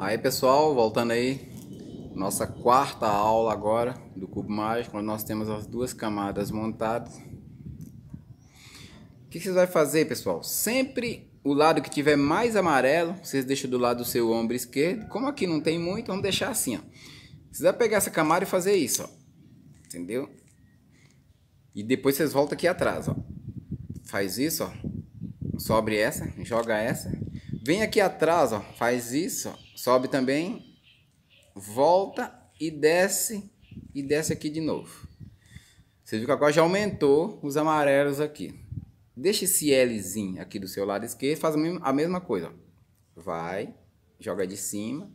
Aí pessoal, voltando aí, nossa quarta aula agora do cubo mágico, onde nós temos as duas camadas montadas. O que vocês vão fazer pessoal? Sempre o lado que tiver mais amarelo, vocês deixam do lado do seu ombro esquerdo. Como aqui não tem muito, vamos deixar assim ó. Vocês vão pegar essa camada e fazer isso ó. Entendeu? E depois vocês voltam aqui atrás ó. Faz isso ó. Sobre essa, joga essa Vem aqui atrás, ó, faz isso, ó, sobe também, volta e desce e desce aqui de novo. Você viu que agora já aumentou os amarelos aqui. Deixa esse Lzinho aqui do seu lado esquerdo, faz a mesma coisa. Ó. Vai, joga de cima,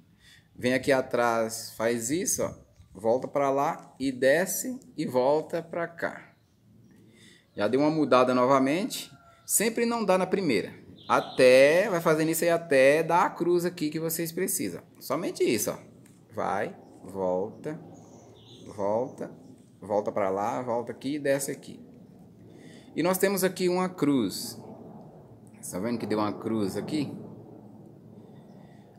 vem aqui atrás, faz isso, ó, volta para lá e desce e volta para cá. Já deu uma mudada novamente, sempre não dá na primeira até, vai fazendo isso aí até dar a cruz aqui que vocês precisam. Somente isso, ó. Vai, volta, volta, volta para lá, volta aqui e desce aqui. E nós temos aqui uma cruz. Tá vendo que deu uma cruz aqui?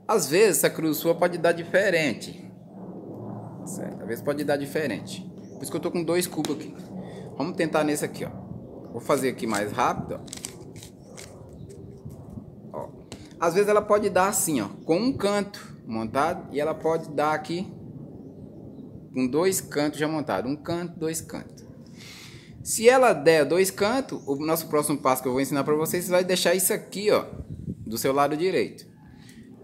Às vezes essa cruz sua pode dar diferente. Tá certo? Às vezes pode dar diferente. Por isso que eu tô com dois cubos aqui. Vamos tentar nesse aqui, ó. Vou fazer aqui mais rápido, ó às vezes ela pode dar assim, ó, com um canto montado e ela pode dar aqui com dois cantos já montados, um canto, dois cantos. Se ela der dois cantos, o nosso próximo passo que eu vou ensinar para vocês, você vai deixar isso aqui, ó, do seu lado direito.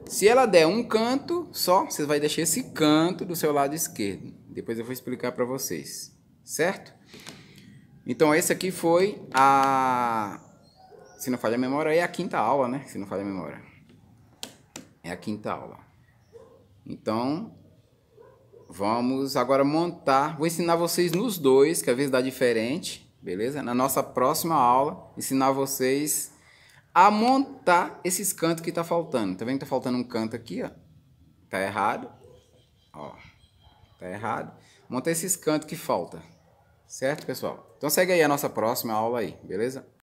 Se ela der um canto só, você vai deixar esse canto do seu lado esquerdo. Depois eu vou explicar para vocês, certo? Então esse aqui foi a se não falha a memória, é a quinta aula, né? Se não falha a memória. É a quinta aula. Então, vamos agora montar. Vou ensinar vocês nos dois, que às vezes dá diferente, beleza? Na nossa próxima aula, ensinar vocês a montar esses cantos que está faltando. Tá vendo que tá faltando um canto aqui, ó? Tá errado. Ó, tá errado. Montar esses cantos que falta. Certo, pessoal? Então segue aí a nossa próxima aula aí, beleza?